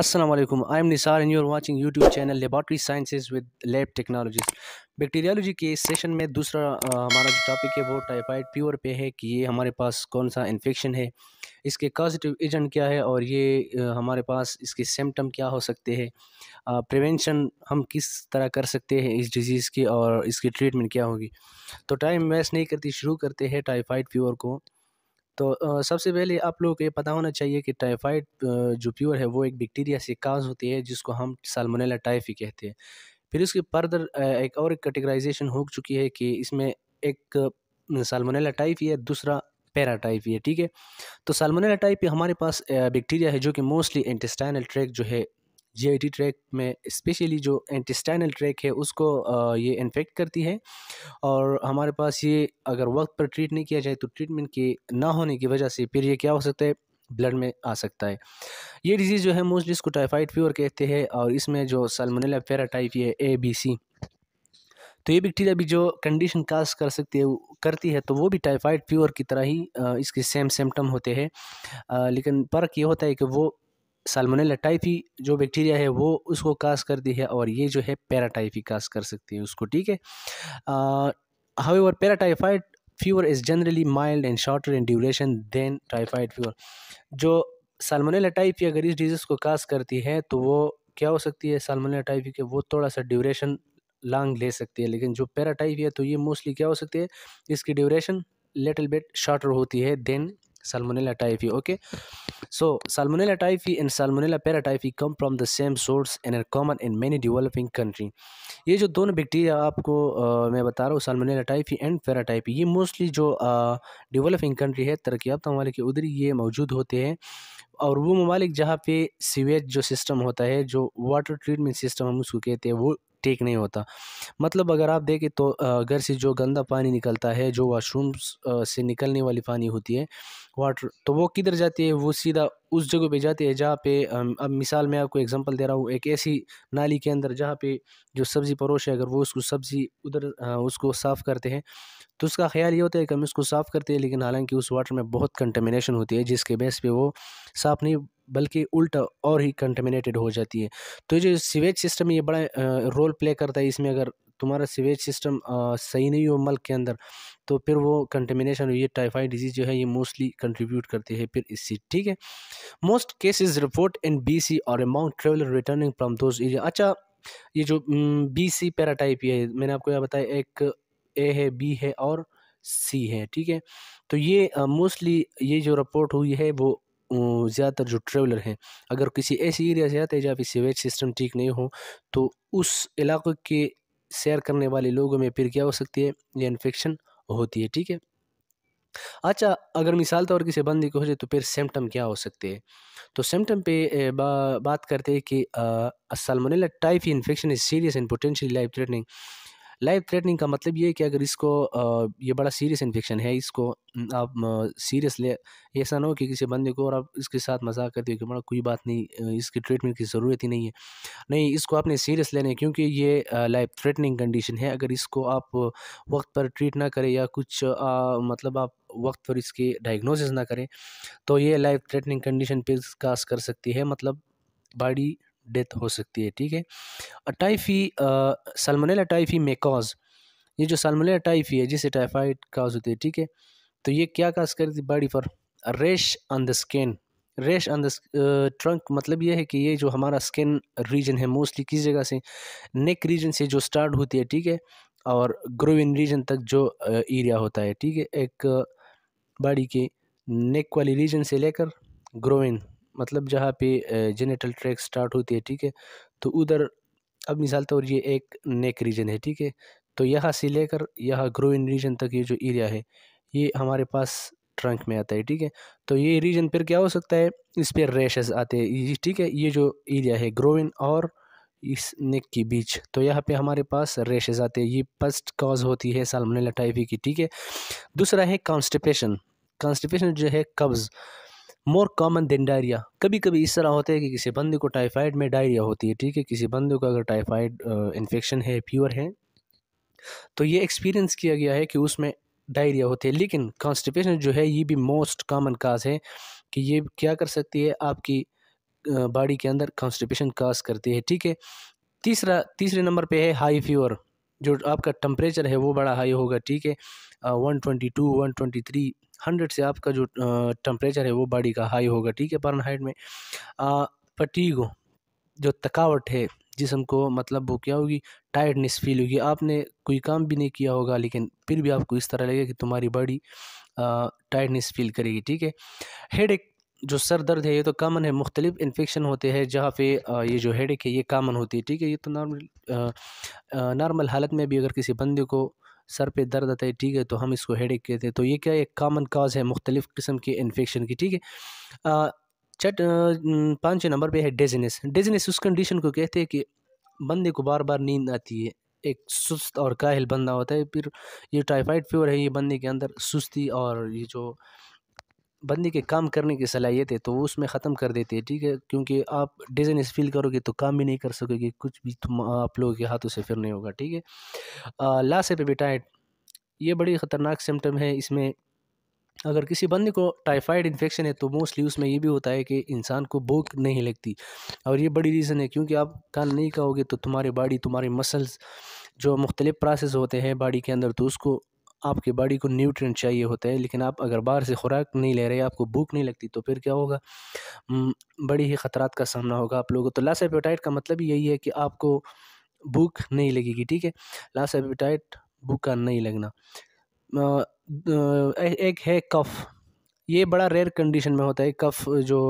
Aslam I am Nisar and you are watching YouTube channel laboratory sciences with lab technologies bacteriology के session में दूसरा आ, हमारा जो टॉपिक है वो टाइफाइड प्योर पे है कि ये हमारे पास कौन सा इन्फेक्शन है इसके कॉजिटिव एजेंट क्या है और ये आ, हमारे पास इसके सिम्टम क्या हो सकते हैं प्रिवेंशन हम किस तरह कर सकते हैं इस डिज़ीज़ की और इसकी ट्रीटमेंट क्या होगी तो टाइम वेस्ट नहीं करती शुरू करते हैं टाइफाइड प्योर को तो सबसे पहले आप लोगों को ये पता होना चाहिए कि टाइफाइड जो प्योर है वो एक बैक्टीरिया से काज होती है जिसको हम सालमोनेला टाइफी कहते हैं फिर उसके फर्दर एक और कैटेगराइजेशन हो चुकी है कि इसमें एक सालमोनेला टाइफी है दूसरा पैरा टाइप है ठीक है तो सालमोनेला टाइफी हमारे पास बैक्टीरिया है जो कि मोस्टली इंटेस्टाइनल ट्रैक जो है जी ट्रैक में स्पेशली जो इंटेस्टाइनल ट्रैक है उसको ये इन्फेक्ट करती है और हमारे पास ये अगर वक्त पर ट्रीट नहीं किया जाए तो ट्रीटमेंट के ना होने की वजह से फिर ये क्या हो सकता है ब्लड में आ सकता है ये डिज़ीज़ जो है मोस्टली इसको टाइफाइड फीवर कहते हैं और इसमें जो सलमोनेला फेरा टाइप ये ए बी सी तो ये बैक्टीरिया भी जो कंडीशन काज कर सकती है करती है तो वो भी टाइफाइड फीवर की तरह ही इसके सेम सिम्टम होते हैं लेकिन फ़र्क ये होता है कि वो सालमोनेला टाइफी जो बैक्टीरिया है वो उसको कास करती है और ये जो है पैराटाइफी कास कर सकती है उसको ठीक है और paratyphoid fever is generally mild and shorter in duration than typhoid fever जो सालमोनेला टाइफी अगर इस डिज़ीज़ को कास करती है तो वो क्या हो सकती है सालमोनेला टाइफी के वो थोड़ा सा ड्यूरेशन लॉन्ग ले सकती है लेकिन जो पैराटाइफी है तो ये मोस्टली क्या हो सकती है इसकी ड्यूरेशन लिटिल बिट शॉर्टर होती है than Salmonella typhi. Okay, so Salmonella typhi and Salmonella paratyphi come from the same source and are common in many developing country ये जो दोनों बैक्टीरिया आपको आ, मैं बता रहा हूँ सलमोनेला टाइफी एंड पैराटाइफी ये मोस्टली जो डेवलपिंग कंट्री है तरक्की याफ्ता ममालिक के उधर ये मौजूद होते हैं और वो ममालिक जहाँ पे सीवेज जो सिस्टम होता है जो वाटर ट्रीटमेंट सिस्टम हम उसको कहते हैं वो ठीक नहीं होता मतलब अगर आप देखें तो घर से जो गंदा पानी निकलता है जो वाशरूम से निकलने वाली पानी होती है वाटर तो वो किधर जाती है वो सीधा उस जगह पे जाती है जहाँ पे अब मिसाल मैं आपको एग्जांपल दे रहा हूँ एक ऐसी नाली के अंदर जहाँ पे जो सब्ज़ी परोश है अगर वो उसको सब्ज़ी उधर उसको साफ़ करते हैं तो उसका ख्याल ये होता है कि हम इसको साफ़ करते हैं लेकिन हालांकि उस वाटर में बहुत कंटेमिनेशन होती है जिसके बेस पे वो साफ़ नहीं बल्कि उल्टा और ही कंटमिनेटेड हो जाती है तो जो सीवेज सिस्टम ये बड़ा रोल प्ले करता है इसमें अगर तुम्हारा सीवेज सिस्टम सही नहीं हो मल्क के अंदर तो फिर वो कंटेमिनेशन ये टाइफाइड डिजीज़ जो है ये मोस्टली कंट्रीब्यूट करती है फिर इससे ठीक है most cases report in BC और among traveller returning from those area अच्छा ये जो बी सी पैराटाइप ये है मैंने आपको यह बताया एक ए है बी है और सी है ठीक है तो ये मोस्टली ये जो रिपोर्ट हुई है वो ज़्यादातर जो ट्रेवलर हैं अगर किसी ऐसे एरिया से आते हैं जहाँ पर सीवेज सिस्टम ठीक नहीं हो तो उस इलाक़ों के सैर करने वाले लोगों में फिर क्या हो सकती है ये इन्फेक्शन होती है ठीक है अच्छा अगर मिसाल तौर किसी बंदी को हो जाए तो फिर सिम्टम क्या हो सकते हैं तो सिम्टम पे बा, बात करते हैं कि salmonella type infection is serious and potentially life threatening life threatening का मतलब ये है कि अगर इसको ये बड़ा सीरियस इन्फेक्शन है इसको आप सीरियस ले ऐसा ना हो कि किसी बंदे को और आप इसके साथ मजाक करते हो कि बड़ा कोई बात नहीं इसकी ट्रीटमेंट की ज़रूरत ही नहीं है नहीं इसको आपने सीरियस लेना है क्योंकि ये लाइफ थ्रेटनिंग कंडीशन है अगर इसको आप वक्त पर ट्रीट ना करें या कुछ आ, मतलब आप वक्त पर इसकी डायग्नोसिस ना करें तो ये लाइफ थ्रेटनिंग कंडीशन पे कास कर सकती है मतलब बॉडी डेथ हो सकती है ठीक है अटाइफी सलमनेला टाइफी कॉज ये जो सलमनेला टाइफी है जिसे टाइफाइड काज होती है ठीक है तो ये क्या काज करती है बॉडी पर rash on the skin rash on the trunk मतलब ये है कि ये जो हमारा स्किन रीजन है मोस्टली किस जगह से नेक रीजन से जो स्टार्ट होती है ठीक है और ग्रोविन रीजन तक जो एरिया होता है ठीक है एक बॉडी के नेक वाली रीजन से लेकर ग्रोविन मतलब जहाँ पे जेनेटल ट्रैक स्टार्ट होती है ठीक है तो उधर अब मिसाल तौर ये एक नेक रीजन है ठीक है तो यहाँ से लेकर यहाँ ग्रोइन रीजन तक ये जो एरिया है ये हमारे पास ट्रंक में आता है ठीक है तो ये रीजन फिर क्या हो सकता है इस पर रेशेज़ आते हैं ठीक है ये जो एरिया है ग्रोइन और इस नेक के बीच तो यहाँ पे हमारे पास रेशेज आते हैं ये फर्स्ट कॉज होती है सालमनेला टाइफी की ठीक है दूसरा है कॉन्स्टिपेशन कॉन्स्टिपेशन जो है कब्ज़ मोर कॉमन देन डायरिया कभी कभी इस तरह होता है कि किसी बंदे को टाइफाइड में डायरिया होती है ठीक है किसी बंदे को अगर टाइफाइड इन्फेक्शन है फीवर है तो ये एक्सपीरियंस किया गया है कि उसमें डायरिया होती है लेकिन कॉन्स्टिपेशन जो है ये भी मोस्ट कॉमन काज है कि ये क्या कर सकती है आपकी बॉडी के अंदर कॉन्स्टिपेशन काज करती है ठीक है तीसरा तीसरे नंबर पे है हाई फीवर जो आपका टम्परेचर है वो बड़ा हाई होगा ठीक है one twenty to one twenty three hundred से आपका जो टम्परेचर है वो बॉडी का हाई होगा ठीक है फारनहाइट में पटीगो जो थकावट है जिसम को मतलब वो क्या होगी टायर्डनेस फील होगी आपने कोई काम भी नहीं किया होगा लेकिन फिर भी आपको इस तरह लगेगा कि तुम्हारी बॉडी टायर्डनेस फील करेगी ठीक है हेड एक जो सर दर्द है ये तो कामन है मुख्तलिफ इन्फेक्शन होते हैं जहाँ पे ये जो हेड है ये कामन होती है ठीक है ये तो नॉर्मल नॉर्मल हालत में भी अगर किसी बंदे को सर पे दर्द आता है ठीक है तो हम इसको हेडेक कहते हैं तो ये क्या एक कामन काज है मुख्तलिफ़ किस्म के इन्फेक्शन की ठीक है चट पाँचवें नंबर पे है डिजनेस डिजनेस उस कंडीशन को कहते हैं कि बंदे को बार बार नींद आती है एक सुस्त और काहिल बंदा होता है फिर ये टाइफाइड फीवर है ये बंदे के अंदर सुस्ती और ये जो बंदे के काम करने की सलाहियत है तो वो उसमें ख़त्म कर देते हैं ठीक है क्योंकि आप डिजनेस फील करोगे तो काम भी नहीं कर सकोगे कुछ भी तुम आप लोगों के हाथों से फिर नहीं होगा ठीक है लास्ट एपेटाइट ये बड़ी ख़तरनाक सिम्टम है इसमें अगर किसी बंदे को टाइफाइड इन्फेक्शन है तो मोस्टली उसमें ये भी होता है कि इंसान को भूख नहीं लगती और ये बड़ी रीज़न है क्योंकि आप कान नहीं कहोगे तो तुम्हारे बॉडी तुम्हारे मसल्स जो मुख्तलिफ प्रोसेस होते हैं बॉडी के अंदर तो उसको आपके बॉडी को न्यूट्रिएंट चाहिए होते हैं लेकिन आप अगर बाहर से खुराक नहीं ले रहे आपको भूख नहीं लगती तो फिर क्या होगा बड़ी ही ख़तरात का सामना होगा आप लोगों को तो लास्ट एपेटाइट का मतलब यही है कि आपको भूख नहीं लगेगी ठीक है लास्ट एपेटाइट भूख का नहीं लगना एक है कफ़ ये बड़ा रेयर कंडीशन में होता है कफ़ जो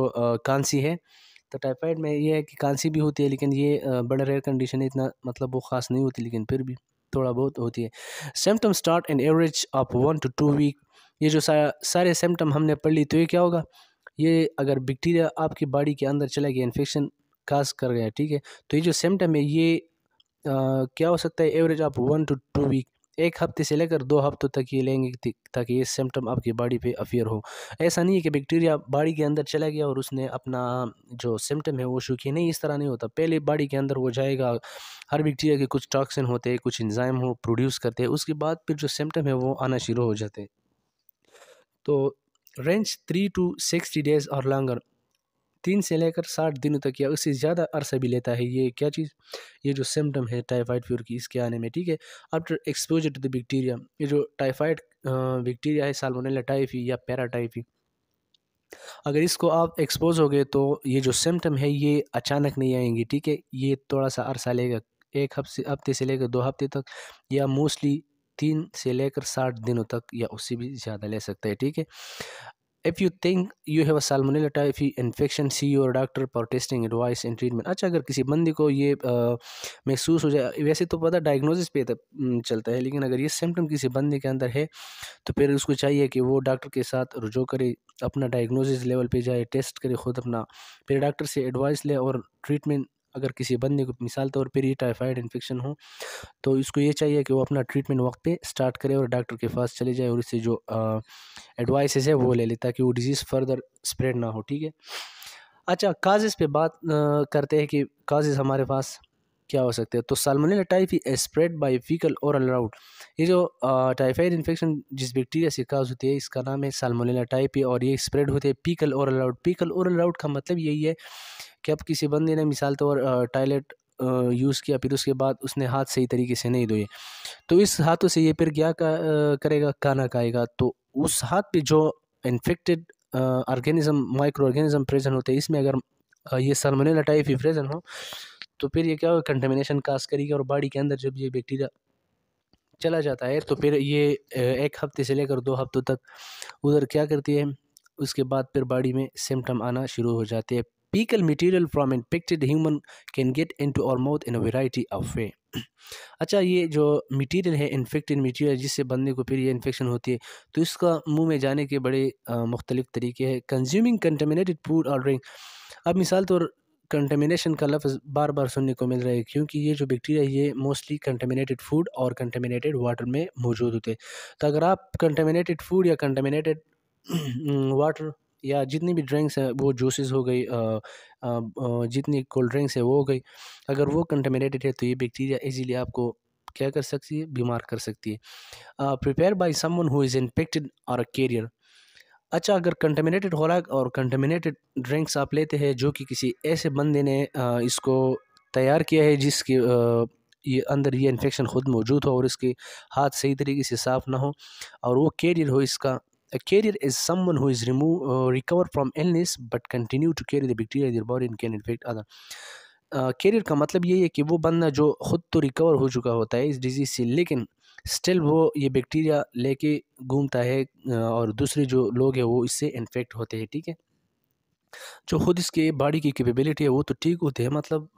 कांसी है तो टाइफाइड में ये है कि कांसी भी होती है लेकिन ये बड़ा रेयर कंडीशन है इतना मतलब वो ख़ास नहीं होती लेकिन फिर भी थोड़ा बहुत होती है symptom start in average of one to two week ये जो सारा सारे सिम्टम हमने पढ़ ली तो ये क्या होगा ये अगर बैक्टीरिया आपकी बॉडी के अंदर चला गया इन्फेक्शन काज कर गया ठीक है तो ये जो सिम्टम है ये आ, क्या हो सकता है average of one to two week एक हफ्ते से लेकर दो हफ्तों तक ये लेंगे ताकि ये सिम्टम आपकी बॉडी पे अफियर हो ऐसा नहीं है कि बैक्टीरिया बॉडी के अंदर चला गया और उसने अपना जो सिम्टम है वो किया नहीं इस तरह नहीं होता पहले बॉडी के अंदर वो जाएगा हर बैक्टीरिया के कुछ टॉक्सिन होते हैं कुछ इंजाइम हो प्रोड्यूस करते हैं उसके बाद फिर जो सिम्टम है वो आना शुरू हो जाते हैं तो range three to sixty days और लॉन्गर तीन से लेकर साठ दिनों तक या उससे ज़्यादा अरसा भी लेता है ये क्या चीज़ ये जो सिम्टम है टाइफाइड फीवर की इसके आने में ठीक है after exposure to the bacteria ये जो टाइफाइड बैक्टीरिया है सालमोनेला टाइफी या पैराटाइफी अगर इसको आप एक्सपोज हो गए तो ये जो सिम्टम है ये अचानक नहीं आएंगे ठीक है ये थोड़ा सा अरसा लेगा एक हफ्ते हफ्ते से लेकर दो हफ्ते तक या मोस्टली तीन से लेकर साठ दिनों तक या उससे भी ज़्यादा ले सकते हैं ठीक है if you think you have a salmonella typhi infection see your doctor for testing advice and treatment अच्छा अगर किसी बंदी को ये महसूस हो जाए वैसे तो पता डायग्नोसिस पे तो, चलता है लेकिन अगर ये सिम्टम किसी बंदी के अंदर है तो फिर उसको चाहिए कि वो डॉक्टर के साथ रुझो करे अपना डायग्नोसिस लेवल पे जाए टेस्ट करे ख़ुद अपना फिर डॉक्टर से एडवाइस ले और ट्रीटमेंट अगर किसी बंदे को मिसाल तौर पर ये टाइफाइड इन्फेक्शन हो तो इसको ये चाहिए कि वो अपना ट्रीटमेंट वक्त पे स्टार्ट करे और डॉक्टर के पास चले जाए और इससे जो एडवाइसेस है वो ले ले ताकि वो डिज़ीज़ फर्दर स्प्रेड ना हो ठीक है अच्छा काजेज़ पे बात आ, करते हैं कि काजेज़ हमारे पास क्या हो सकते हैं तो salmonella typhi spread by fecal और राउट ये जो टाइफाइड इन्फेक्शन जिस बैक्टीरिया से काज होती है इसका नाम है सालमोनेला टाइपी और ये स्प्रेड होते हैं पीकल और राउट पीकल और राउट का मतलब यही है कि अब किसी बंदे ने मिसाल तौर टॉयलेट यूज़ किया फिर उसके बाद उसने हाथ सही तरीके से नहीं धोए तो इस हाथों से ये फिर क्या का, करेगा खाना खाएगा तो उस हाथ पे जो infected organism micro organism present होते हैं इसमें अगर ये सलमोनेला टाइप ही प्रेजेंट हो तो फिर ये क्या होगा कंटेमिनेशन कास करेगी और बॉडी के अंदर जब ये बैक्टीरिया चला जाता है तो फिर ये एक हफ्ते से लेकर दो हफ्तों तक उधर क्या करती है उसके बाद फिर बॉडी में सिम्टम आना शुरू हो जाते हैं Fecal material from infected human can get into to mouth in a variety of way अच्छा ये जो मटेरियल है इन्फेक्टेड मटेरियल जिससे बनने को फिर ये इन्फेक्शन होती है तो इसका मुंह में जाने के बड़े मुख्तलिफ तरीके हैं कंज्यूमिंग कंटेमिनेटेड फूड और ड्रिंक अब मिसाल तौर कंटेमिनेशन का लफ्ज़ बार बार सुनने को मिल रहा है क्योंकि ये जो बैक्टीरिया ये मोस्टली कंटेमिनेटेड फूड और कंटेमिनेटेड वाटर में मौजूद होते हैं तो अगर आप कंटेमिनेटेड फूड या कंटेमिनेटेड वाटर या जितनी भी ड्रिंक्स हैं वो जूसेस हो गई जितनी कोल्ड ड्रिंक्स है वो हो गई अगर वो कंटेमिनेटेड है तो ये बैक्टीरिया ईजीली आपको क्या कर सकती है बीमार कर सकती है prepare by someone who is infected और अ कैरियर अच्छा अगर कंटेमिनेटेड खुराक और कंटेमिनेटेड ड्रिंक्स आप लेते हैं जो कि किसी ऐसे बंदे ने आ, इसको तैयार किया है जिसके ये अंदर ये इन्फेक्शन खुद मौजूद हो और इसके हाथ सही तरीके से साफ़ ना हो और वो कैरियर हो इसका A carrier is someone who is removed, uh, recover from illness but continue to carry the bacteria in their body and can infect other. Carrier uh, का मतलब यही है कि वो बंदा जो खुद तो रिकवर हो चुका होता है इस डिज़ीज़ से लेकिन स्टिल वो ये बैक्टीरिया लेके घूमता है और दूसरे जो लोग हैं वो इससे इन्फेक्ट होते हैं ठीक है थीके? जो खुद इसके बॉडी की कैपेबिलिटी है वो तो ठीक होती है मतलब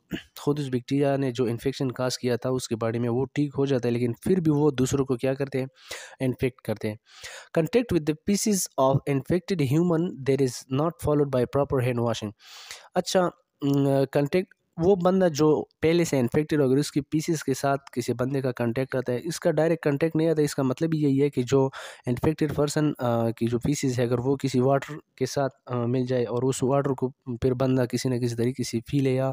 खुद उस बैक्टीरिया ने जो इन्फेक्शन काज किया था उसके बॉडी में वो ठीक हो जाता है लेकिन फिर भी वो दूसरों को क्या करते हैं इन्फेक्ट करते हैं contact with the faeces of infected human there is not followed by proper hand washing अच्छा कंटेक्ट वो बंदा जो पहले से इन्फेक्टेड हो गया उसके पीसीस के साथ किसी बंदे का कांटेक्ट आता है इसका डायरेक्ट कांटेक्ट नहीं आता इसका मतलब यही है कि जो इन्फेक्टेड पर्सन की जो पीसीस है अगर वो किसी वाटर के साथ आ, मिल जाए और उस वाटर को फिर बंदा किसी न किसी तरीके से पी ले या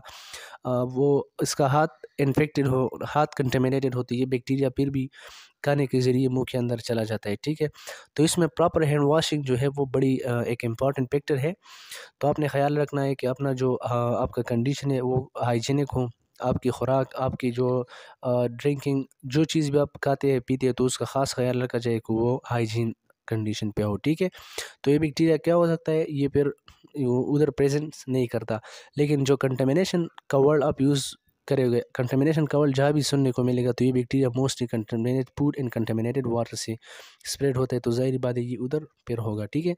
आ, वो इसका हाथ इन्फेक्टेड हो हाथ कंटेमिनेटेड होती है बैक्टीरिया फिर भी खाने के ज़रिए मुंह के अंदर चला जाता है ठीक है तो इसमें प्रॉपर हैंड वॉशिंग जो है वो बड़ी एक इम्पॉर्टेंट फैक्टर है तो आपने ख्याल रखना है कि अपना जो आपका कंडीशन है वो हाइजीनिक हो आपकी खुराक आपकी जो ड्रिंकिंग जो चीज़ भी आप खाते हैं पीते हैं तो उसका ख़ास ख्याल रखा जाए कि वो हाइजीन कंडीशन पे हो ठीक है तो ये बैक्टीरिया क्या हो सकता है ये फिर उधर प्रेजेंस नहीं करता लेकिन जो कंटेमिनेशन का वर्ड आप यूज़ करे हुए कंटेमिनेशन कवर जहाँ भी सुनने को मिलेगा तो ये bacteria mostly contaminate food and contaminated water से स्प्रेड होता है तो जाहिर बात है ये उधर फिर होगा ठीक है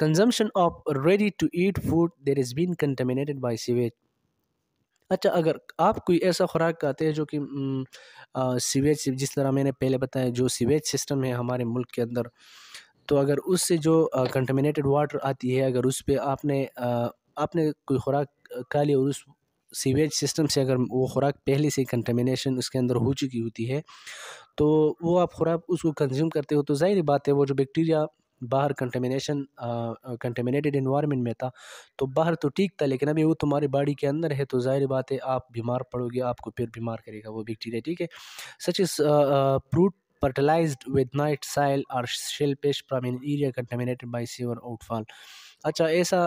consumption of ready to eat food there is been contaminated by sewage अच्छा अगर आप कोई ऐसा खुराक खाते हैं जो कि हम्म, uh, सीवेज जिस तरह मैंने पहले बताया जो सीवेज सिस्टम है हमारे मुल्क के अंदर तो अगर उससे जो कंटेमिनेटेड uh, वाटर आती है अगर उस पर आपने आ, uh, आपने कोई खुराक खा ली और उस सीवेज सिस्टम से अगर वो खुराक पहले से कंटेमिनेशन उसके अंदर हो हम्म। चुकी होती है तो वो आप खुराक उसको कंज्यूम करते हो तो जाहिर बात है वो जो बैक्टीरिया बाहर कंटेमिनेशन कंटेमिनेटेड इन्वायरमेंट में था तो बाहर तो ठीक था लेकिन अभी वो तुम्हारी बॉडी के अंदर है तो जाहिर बात है आप बीमार पड़ोगे आपको फिर बीमार करेगा वो बैक्टीरिया ठीक है such as fruit fertilize with night soil और shellfish from an area contaminated by sewer outfall अच्छा ऐसा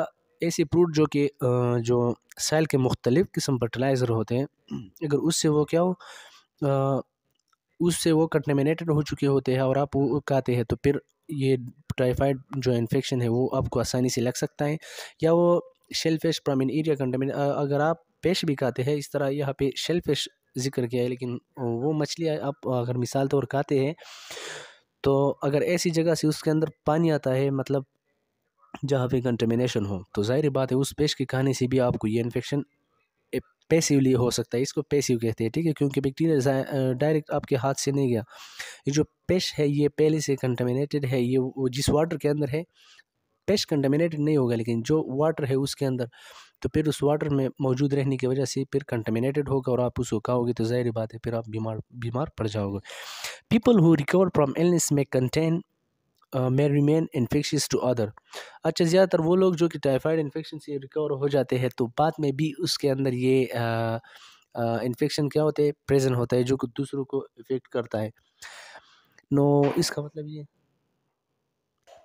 ऐसे फ्रूट जो कि जो सेल के मुख्तलिफ़ किस्म फर्टिलाइज़र होते हैं अगर उससे वो क्या हो उससे वो कंटेमिनेटेड हो चुके होते हैं और आप वो हैं तो फिर ये टाइफाइड जो इन्फेक्शन है वो आपको आसानी से लग सकता है या वो shellfish from an area contaminate अगर आप पेश भी खाते हैं इस तरह यहाँ पे शेल फिश जिक्र किया है लेकिन वो मछलियाँ आप अगर मिसाल तौर खाते हैं तो अगर ऐसी जगह से उसके अंदर पानी आता है मतलब जहाँ पे कंटेमिनेशन हो तो ज़ाहिर बात है उस पेश के खाने से भी आपको ये इन्फेक्शन पेसिवली हो सकता है इसको पेसिव कहते हैं ठीक है क्योंकि बैक्टीरिया डायरेक्ट आपके हाथ से नहीं गया ये जो पेश है ये पहले से कंटेमिनेटेड है ये वो जिस वाटर के अंदर है पेश कंटेमिनेटेड नहीं होगा लेकिन जो वाटर है उसके अंदर तो फिर उस वाटर में मौजूद रहने की वजह से फिर कंटेमिनेटेड होगा और आप उसको खाओगे तो जाहिर बात है फिर आप बीमार बीमार पड़ जाओगे people who recover from illness में contain may remain infectious to other अच्छा ज़्यादातर वो लोग जो कि टाइफाइड इन्फेक्शन से रिकवर हो जाते हैं तो बाद में भी उसके अंदर ये इन्फेक्शन क्या होता है प्रेजेंट होता है जो कि दूसरों को इफेक्ट करता है नो इसका मतलब ये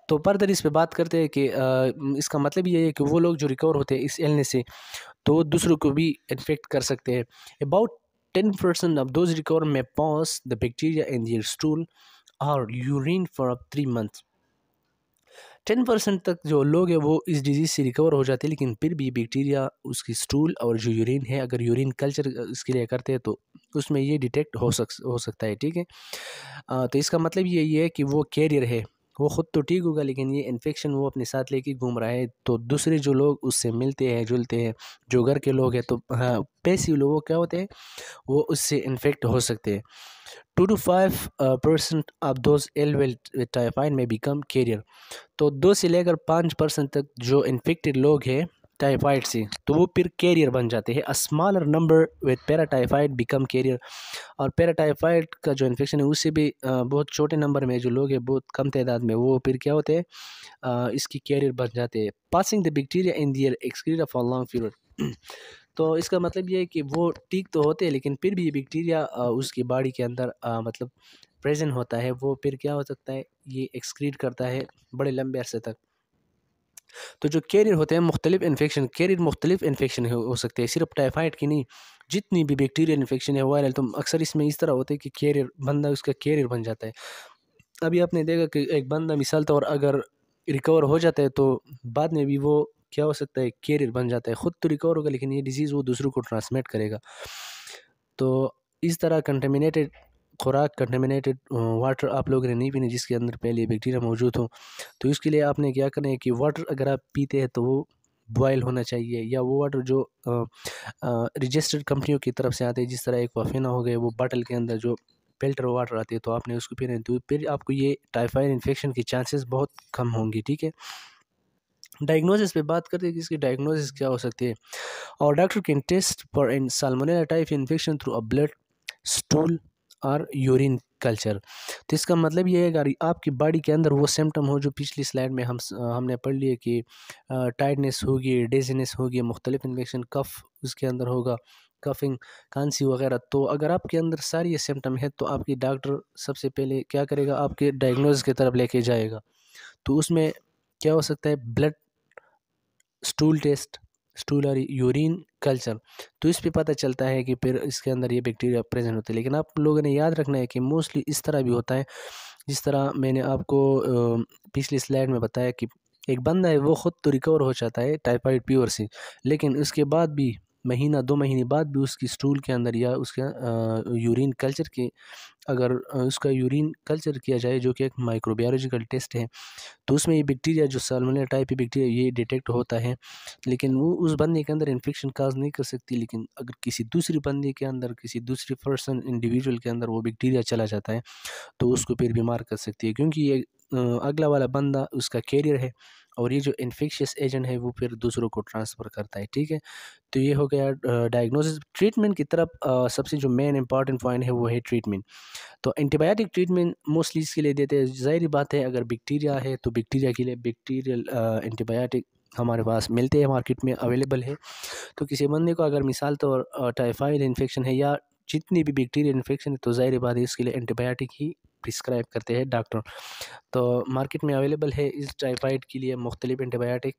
तो फर्दर इस पर बात करते हैं कि इसका मतलब ये है कि वो लोग जो रिकवर होते हैं इस एलनेस से तो दूसरों को भी इन्फेक्ट कर सकते हैं about ten percent of those recover में pass the bacteria in their stool और urine for up three months ten percent तक जो लोग हैं वो इस डिजीज़ से रिकवर हो जाते हैं लेकिन फिर भी बैक्टीरिया उसकी स्टूल और जो यूरिन है अगर यूरिन कल्चर इसके लिए करते हैं तो उसमें ये डिटेक्ट हो सक हो सकता है ठीक है तो इसका मतलब ये ये है कि वो कैरियर है वो ख़ुद तो ठीक होगा लेकिन ये इन्फेक्शन वो अपने साथ लेके घूम रहा है तो दूसरे जो लोग उससे मिलते हैं जुलते हैं जो घर के लोग हैं तो हाँ पैसिव लोग क्या होते हैं वो उससे इन्फेक्ट हो सकते हैं two to five percent of those ill well typhoid में बिकम कैरियर तो दो से लेकर पाँच परसेंट तक जो इन्फेक्टेड लोग हैं टाइफाइड से तो वो फिर कैरियर बन जाते हैं a smaller number with paratyphoid become carrier और पैराटाइफाइड का जो इन्फेक्शन है उससे भी बहुत छोटे नंबर में जो लोग हैं बहुत कम तादाद में वो फिर क्या होते हैं इसकी कैरियर बन जाते हैं passing the bacteria in their excreta for long fever तो इसका मतलब ये है कि वो ठीक तो होते हैं लेकिन फिर भी ये बैक्टीरिया उसकी बॉडी के अंदर आ, मतलब प्रेजेंट होता है वो फिर क्या हो सकता है ये एक्सक्रीट करता है बड़े लंबे अरसे तक तो जो कैरियर होते हैं मुख्तलिफ इन्फेक्शन कैरियर मुख्तलिफ इन्फेक्शन हो सकते हैं सिर्फ टाइफाइड की नहीं जितनी भी बैक्टीरियल इन्फेक्शन है वायरल तो अक्सर इसमें इस तरह होता है कि कैरियर बंदा उसका कैरियर बन जाता है अभी आपने देखा कि एक बंदा मिसाल तौर अगर रिकवर हो जाता है तो बाद में भी वो क्या हो सकता है कैरियर बन जाता है ख़ुद तो रिकवर होगा लेकिन ये डिज़ीज़ वो दूसरों को ट्रांसमिट करेगा तो इस तरह कंटेमिनेटेड खुराक कंटेमिनेटेड वाटर आप लोगों ने नहीं पीनी जिसके अंदर पहले बैक्टीरिया मौजूद हो तो इसके लिए आपने क्या करना है कि वाटर अगर आप पीते हैं तो वो बॉयल होना चाहिए या वो वाटर जो रजिस्टर्ड कंपनियों की तरफ से आते हैं जिस तरह एक वफीना हो गए वो बॉटल के अंदर जो फिल्टर वाटर आते हैं तो आपने उसको पीना तो फिर आपको ये टाइफाइड इन्फेक्शन के चांसेस बहुत कम होंगे ठीक है डायग्नोसिस पे बात करते हैं कि इसकी डायग्नोसिस क्या हो सकती है और doctor can test for in salmonella type infection through a blood stool और यूरिन कल्चर तो इसका मतलब ये है अगर आपकी बॉडी के अंदर वो सिम्टम हो जो पिछली स्लाइड में हम हमने पढ़ लिए कि टाइटनेस होगी डेजीनेस होगी मुख्तलिफ इन्फेक्शन कफ उसके अंदर होगा कफिंग खांसी वगैरह तो अगर आपके अंदर सारी ये सिम्टम है तो आपकी डॉक्टर सबसे पहले क्या करेगा आपके डायग्नोज की तरफ लेके जाएगा तो उसमें क्या हो सकता है ब्लड स्टूल टेस्ट स्टूल और यूरिन कल्चर तो इस पे पता चलता है कि फिर इसके अंदर ये बैक्टीरिया प्रेजेंट होते हैं लेकिन आप लोगों ने याद रखना है कि मोस्टली इस तरह भी होता है जिस तरह मैंने आपको पिछली स्लाइड में बताया कि एक बंदा है वो ख़ुद तो रिकवर हो जाता है टाइफाइड प्योर से लेकिन उसके बाद भी महीना दो महीने बाद भी उसकी स्टूल के अंदर या उसके यूरिन कल्चर के अगर उसका यूरिन कल्चर किया जाए जो कि एक माइक्रोबायोलॉजिकल टेस्ट है तो उसमें ये बैक्टीरिया जो सालमोनेला टाइप की बैक्टीरिया ये डिटेक्ट होता है लेकिन वो उस बंदे के अंदर इन्फेक्शन काज नहीं कर सकती लेकिन अगर किसी दूसरे बंदे के अंदर किसी दूसरे पर्सन इंडिविजुअल के अंदर वो बैक्टीरिया चला जाता है तो उसको फिर बीमार कर सकती है क्योंकि ये अगला वाला बंदा उसका कैरियर है और ये जो इन्फेक्शियस एजेंट है वो फिर दूसरों को ट्रांसफ़र करता है ठीक है तो ये हो गया डायग्नोसिस ट्रीटमेंट की तरफ सबसे जो मेन इंपॉर्टेंट पॉइंट है वो है ट्रीटमेंट तो एंटीबायोटिक ट्रीटमेंट मोस्टली इसके लिए देते हैं ज़ाहरी बात है अगर बैक्टीरिया है तो बैक्टीरिया के लिए बैक्टीरियल एंटीबायोटिक हमारे पास मिलते हैं मार्केट में अवेलेबल है तो किसी बंदे को अगर मिसाल तौर तो टाइफाइड इन्फेक्शन है या जितनी भी बैक्टीरियल इन्फेक्शन है तो ज़ाहिर बात है इसके लिए एंटीबायोटिक ही प्रिस्क्राइब करते हैं डॉक्टर तो मार्केट में अवेलेबल है इस टाइफाइड के लिए मुख्तलिफ antibiotic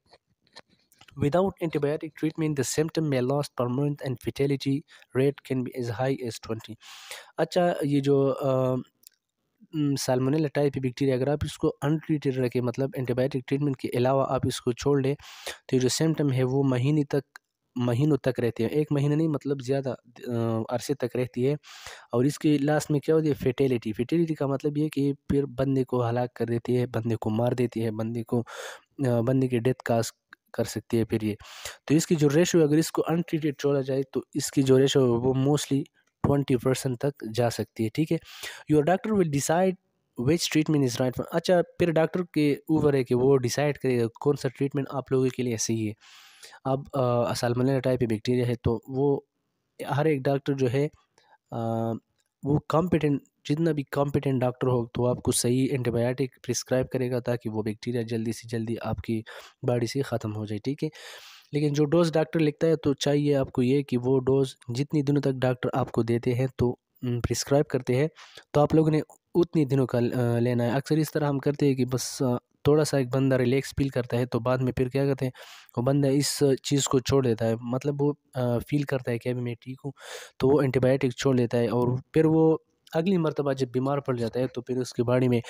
without antibiotic treatment the symptom में last permanent and fatality rate can be as high as twenty अच्छा ये जो सालमोनेला टाइप बैक्टीरिया अगर आप इसको अनट्रीटेड रखें मतलब एंटीबायोटिक ट्रीटमेंट के अलावा आप इसको छोड़ लें तो जो सिम्टम है वो महीने तक महीनों तक रहती है एक महीने नहीं मतलब ज़्यादा अरसे तक रहती है और इसकी लास्ट में क्या होती है फेटेलिटी फेटेलिटी का मतलब ये कि फिर बंदे को हलाक कर देती है बंदे को मार देती है बंदे को बंदे की डेथ कास्ट कर सकती है फिर ये तो इसकी जो रेशो अगर इसको अनट्रीटेड छोड़ा जाए तो इसकी जो रेशो है वो मोस्टली ट्वेंटी परसेंट तक जा सकती है ठीक है your doctor will decide which treatment is right अच्छा फिर डॉक्टर के ऊपर है कि वो डिसाइड करेगा कौन सा ट्रीटमेंट आप लोगों के लिए सही है अब सालमोनेला टाइप की बैक्टीरिया है तो वो हर एक डॉक्टर जो है आ, वो कॉम्पिटेंट जितना भी कॉम्पिटेंट डॉक्टर हो तो आपको सही एंटीबायोटिक प्रिस्क्राइब करेगा ताकि वो बैक्टीरिया जल्दी से जल्दी आपकी बॉडी से ख़त्म हो जाए ठीक है लेकिन जो डोज़ डॉक्टर लिखता है तो चाहिए आपको ये कि वो डोज़ जितनी दिनों तक डॉक्टर आपको देते हैं तो प्रिस्क्राइब करते हैं तो आप लोगों ने उतनी दिनों का लेना है अक्सर इस तरह हम करते हैं कि बस थोड़ा सा एक बंदा रिलैक्स फील करता है तो बाद में फिर क्या करते हैं वो बंदा इस चीज़ को छोड़ देता है मतलब वो फील करता है कि अभी मैं ठीक हूँ तो वो एंटीबायोटिक छोड़ लेता है और फिर वो अगली मरतबा जब बीमार पड़ जाता है तो फिर उसकी बाड़ी में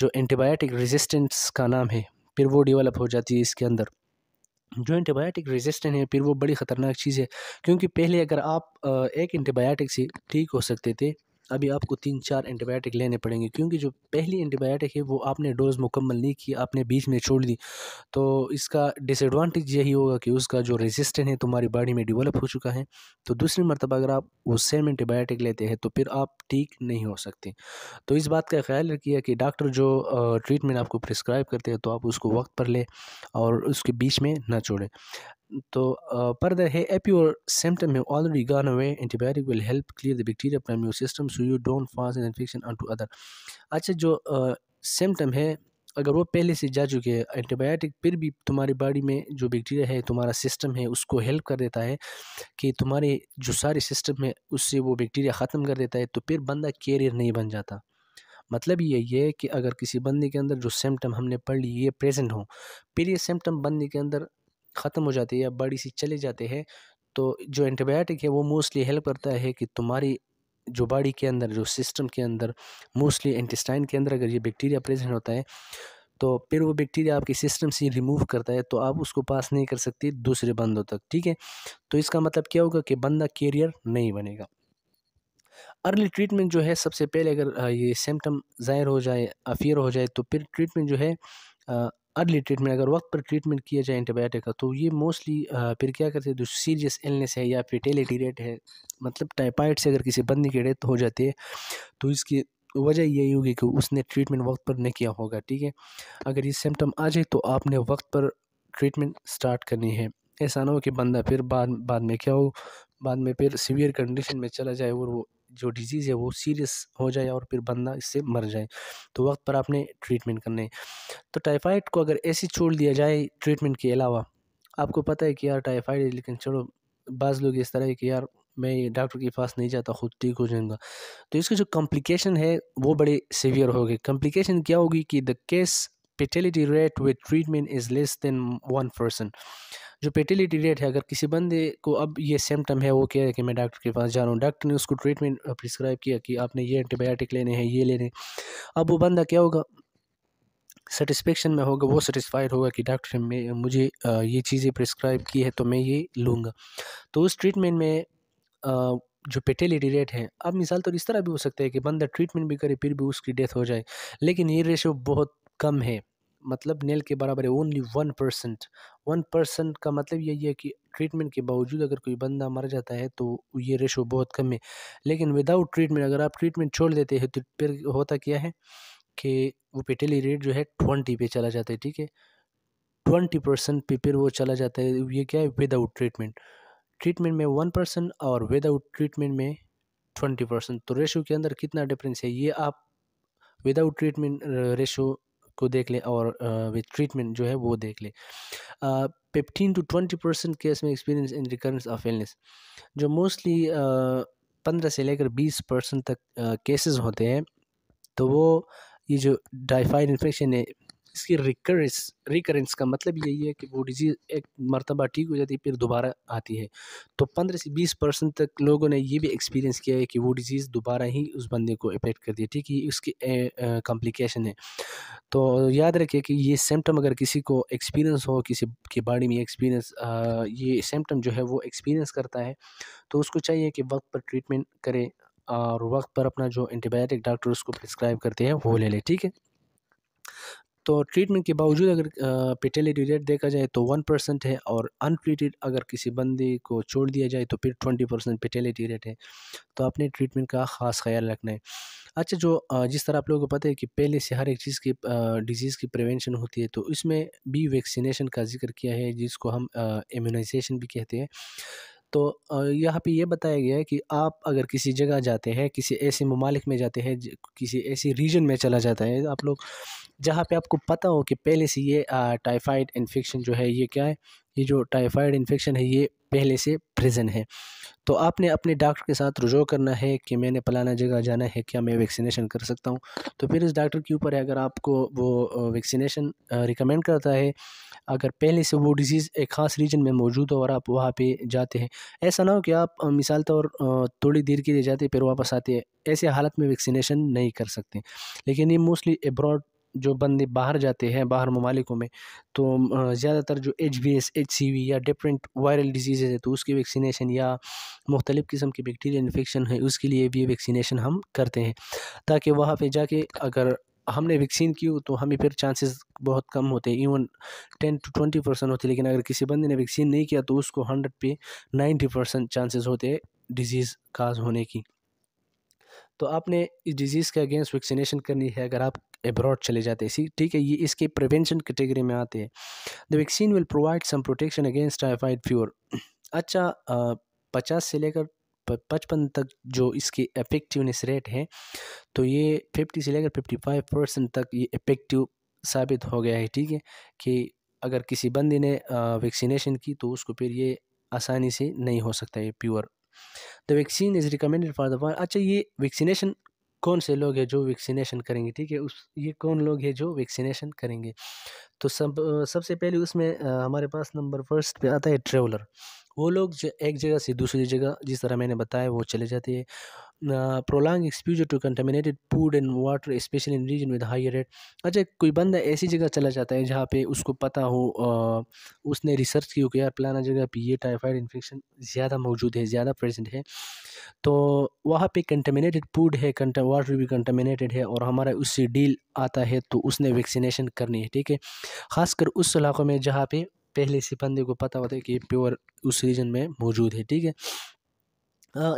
जो एंटीबायोटिक रेजिस्टेंस का नाम है फिर वो डिवेलप हो जाती है इसके अंदर जो एंटीबायोटिक रेजिस्टेंट है फिर वो बड़ी ख़तरनाक चीज़ है क्योंकि पहले अगर आप एक एंटीबायोटिक से ठीक हो सकते थे अभी आपको तीन चार एंटीबायोटिक लेने पड़ेंगे क्योंकि जो पहली एंटीबायोटिक है वो आपने डोज़ मुकम्मल नहीं की आपने बीच में छोड़ दी तो इसका डिसएडवांटेज यही होगा कि उसका जो रेजिस्टेंट है तुम्हारी बॉडी में डेवलप हो चुका है तो दूसरी मरतबा अगर आप वो सेम एंटीबायोटिक लेते हैं तो फिर आप ठीक नहीं हो सकते तो इस बात का ख्याल रखिएगा कि डॉक्टर जो ट्रीटमेंट आपको प्रिस्क्राइब करते हैं तो आप उसको वक्त पर लें और उसके बीच में ना छोड़ें तो है एप योर सिम्टम है already already away antibiotic will help clear the bacteria from your system so you don't don't an infection on to other अच्छा जो सिम्टम है अगर वो पहले से जा चुके हैं एंटीबायोटिक फिर भी तुम्हारी बॉडी में जो बैक्टीरिया है तुम्हारा सिस्टम है उसको हेल्प कर देता है कि तुम्हारे जो सारे सिस्टम है उससे वो बैक्टीरिया ख़त्म कर देता है तो फिर बंदा कैरियर नहीं बन जाता मतलब यही है कि अगर किसी बंदे के अंदर जो सिम्टम हमने पढ़ ली ये प्रेजेंट हो फिर ये सिम्टम बंदे के अंदर ख़त्म हो जाती है या बॉडी से चले जाते हैं तो जो एंटीबायोटिक है वो मोस्टली हेल्प करता है कि तुम्हारी जो बॉडी के अंदर जो सिस्टम के अंदर मोस्टली इंटेस्टाइन के अंदर अगर ये बैक्टीरिया प्रेजेंट होता है तो फिर वो बैक्टीरिया आपके सिस्टम से रिमूव करता है तो आप उसको पास नहीं कर सकते दूसरे बंदों तक ठीक है तो इसका मतलब क्या होगा कि बंदा कैरियर नहीं बनेगा अर्ली ट्रीटमेंट जो है सबसे पहले अगर ये सिम्टम ज़ाहिर हो जाए अफियर हो जाए तो फिर ट्रीटमेंट जो है अर्ली ट्रीटमेंट अगर वक्त पर ट्रीटमेंट किया जाए एंटीबायोटिक का तो ये मोस्टली फिर क्या करते हैं जो सीरियस इलनेस है या फिर रेट है मतलब टाइपाइड से अगर किसी बंदी की डेथ हो जाती है तो इसकी वजह यही होगी कि उसने ट्रीटमेंट वक्त पर नहीं किया होगा ठीक है अगर ये सिम्टम आ जाए तो आपने वक्त पर ट्रीटमेंट स्टार्ट करनी है ऐसा ना हो कि बंदा फिर बाद बाद में क्या हो बाद में फिर सीवियर कंडीशन में चला जाए और वो जो डिजीज़ है वो सीरियस हो जाए और फिर बंदा इससे मर जाए तो वक्त पर आपने ट्रीटमेंट करने तो टाइफाइड को अगर ऐसे छोड़ दिया जाए ट्रीटमेंट के अलावा आपको पता है कि यार टाइफाइड है लेकिन चलो बाज़ लोग इस तरह है कि यार मैं डॉक्टर के पास नहीं जाता खुद ठीक हो जाऊंगा तो इसके जो कॉम्प्लिकेशन है वो बड़े सीवियर हो गए कॉम्प्लिकेशन क्या होगी कि the case fatality rate with treatment is less than one percent जो पेटेलिटी रेट है अगर किसी बंदे को अब ये सिम्टम है वो कह है कि मैं डॉक्टर के पास जा रहा हूँ डॉक्टर ने उसको ट्रीटमेंट प्रिस्क्राइब किया कि आपने ये एंटीबायोटिक लेने हैं ये लेने अब वो बंदा क्या होगा सेटिस्फेक्शन में होगा वो सेटिस्फाइड होगा कि डॉक्टर ने मुझे ये चीज़ें प्रिस्क्राइब की है तो मैं ये लूँगा तो उस ट्रीटमेंट में जो पेटेलिटी रेट है अब मिसाल तो इस तरह भी हो सकता है कि बंदा ट्रीटमेंट भी करे फिर भी उसकी डेथ हो जाए लेकिन ये रेशो बहुत कम है मतलब नेल के बराबर है only one percent one percent का मतलब यही है कि ट्रीटमेंट के बावजूद अगर कोई बंदा मर जाता है तो ये रेशो बहुत कम है लेकिन विदाउट ट्रीटमेंट अगर आप ट्रीटमेंट छोड़ देते हैं तो फिर होता क्या है कि वो पेटेली रेट जो है ट्वेंटी पे चला जाता है ठीक है ट्वेंटी परसेंट पे फिर वो चला जाता है ये क्या है विदाउट ट्रीटमेंट ट्रीटमेंट में वन परसेंट और विदाउट ट्रीटमेंट में ट्वेंटी परसेंट तो रेशो के अंदर कितना डिफरेंस है ये आप विदाउट ट्रीटमेंट रेशो को देख लें और विद ट्रीटमेंट जो है वो देख लें fifteen to twenty percent case में experience in recurrence of illness जो मोस्टली पंद्रह से लेकर बीस परसेंट तक केसेस होते हैं तो वो ये जो डाइफाइड इन्फेक्शन है इसकी रिकरेंस रिकरेंस का मतलब यही है कि वो डिजीज़ एक मरतबा ठीक हो जाती है फिर दोबारा आती है तो पंद्रह से बीस परसेंट तक लोगों ने ये भी एक्सपीरियंस किया है कि वो डिजीज़ दोबारा ही उस बंदे को इफेक्ट करती है ठीक है उसकी कॉम्प्लिकेशन है तो याद रखिए कि ये सिम्टम अगर किसी को एक्सपीरियंस हो किसी के बॉडी में एक्सपीरियंस ये सिम्टम जो है वो एक्सपीरियंस करता है तो उसको चाहिए कि वक्त पर ट्रीटमेंट करे और वक्त पर अपना जो एंटीबायोटिक डॉक्टर उसको प्रिस्क्राइब करते हैं वो ले ले ठीक है तो ट्रीटमेंट के बावजूद अगर पेटेलिटी रेट देखा जाए तो वन परसेंट है और अनट्रीटेड अगर किसी बंदे को छोड़ दिया जाए तो फिर ट्वेंटी परसेंट पेटेलिटी रेट है तो अपने ट्रीटमेंट का ख़ास ख्याल रखना है अच्छा जो जिस तरह आप लोगों को पता है कि पहले से हर एक चीज़ की डिजीज़ की प्रिवेंशन होती है तो इसमें भी वैक्सीनेशन का जिक्र किया है जिसको हम इम्यूनाइजेशन भी कहते हैं तो यहाँ पे ये बताया गया है कि आप अगर किसी जगह जाते हैं किसी ऐसे ममालिक में जाते हैं किसी ऐसी रीजन में चला जाता है आप लोग जहाँ पे आपको पता हो कि पहले से ये टाइफाइड इन्फेक्शन जो है ये क्या है ये जो टाइफाइड इन्फेक्शन है ये पहले से प्रेजेंट है तो आपने अपने डॉक्टर के साथ रुझाव करना है कि मैंने फलाना जगह जाना है क्या मैं वैक्सीनेशन कर सकता हूँ तो फिर इस डॉक्टर के ऊपर है अगर आपको वो वैक्सीनेशन रिकमेंड करता है अगर पहले से वो डिजीज़ एक ख़ास रीजन में मौजूद हो और आप वहाँ पे जाते हैं ऐसा ना हो कि आप मिसाल तौर थोड़ी देर के लिए जाते फिर वापस आते ऐसे हालत में वैक्सीनेशन नहीं कर सकते लेकिन ये मोस्टली एब्रॉड जो बंदे बाहर जाते हैं बाहर ममालिकों में तो ज़्यादातर जो H B S H C V या डिफरेंट वायरल डिजीज़ है तो उसकी वैक्सीनेशन या मुख्तलिफ़ किस्म की बैक्टीरिया इन्फेक्शन है उसके लिए भी वैक्सीनेशन हम करते हैं ताकि वहाँ पे जाके अगर हमने वैक्सीन की तो हमें फिर चांसेस बहुत कम होते हैं even ten to twenty percent होते लेकिन अगर किसी बंदे ने वैक्सीन नहीं किया तो उसको हंड्रेड पे नाइन्टी परसेंट चांसेस होते हैं डिजीज़ काज होने की तो आपने इस डिज़ीज़ के अगेंस्ट वैक्सीनेशन करनी है अगर आप एब्रॉड चले जाते हैं ठीक है ये इसके प्रिवेंशन कैटेगरी में आते हैं the vaccine will provide some protection against typhoid fever अच्छा पचास से लेकर पचपन तक जो इसकी इफेक्टिवनेस रेट है तो ये फिफ्टी से लेकर फिफ्टी फाइव परसेंट तक ये इफेक्टिव साबित हो गया है ठीक है कि अगर किसी बंदे ने वैक्सीनेशन की तो उसको फिर ये आसानी से नहीं हो सकता है प्योर the vaccine is recommended for the अच्छा ये वैक्सीनेशन कौन से लोग हैं जो वैक्सीनेशन करेंगे ठीक है उस ये कौन लोग हैं जो वैक्सीनेशन करेंगे तो सब सबसे पहले उसमें हमारे पास नंबर फर्स्ट पे आता है ट्रेवलर वो लोग एक जगह से दूसरी जगह जिस तरह मैंने बताया वो चले जाते हैं prolong exposure to contaminated food and water specially in region with high rate अच्छा कोई बंदा ऐसी जगह चला जाता है जहाँ पे उसको पता हो उसने रिसर्च की हो कि यार पलाना जगह पे ये टाइफाइड इन्फेक्शन ज़्यादा मौजूद है ज़्यादा प्रेजेंट है तो वहाँ पे कंटेमिनेटेड फूड है वाटर भी कंटेमिनेटेड है और हमारा उससे डील आता है तो उसने वैक्सीनेशन करनी है ठीक है ख़ासकर उस इलाकों में जहाँ पे पहले से बंदे को पता होता है कि प्योर उस रीजन में मौजूद है ठीक है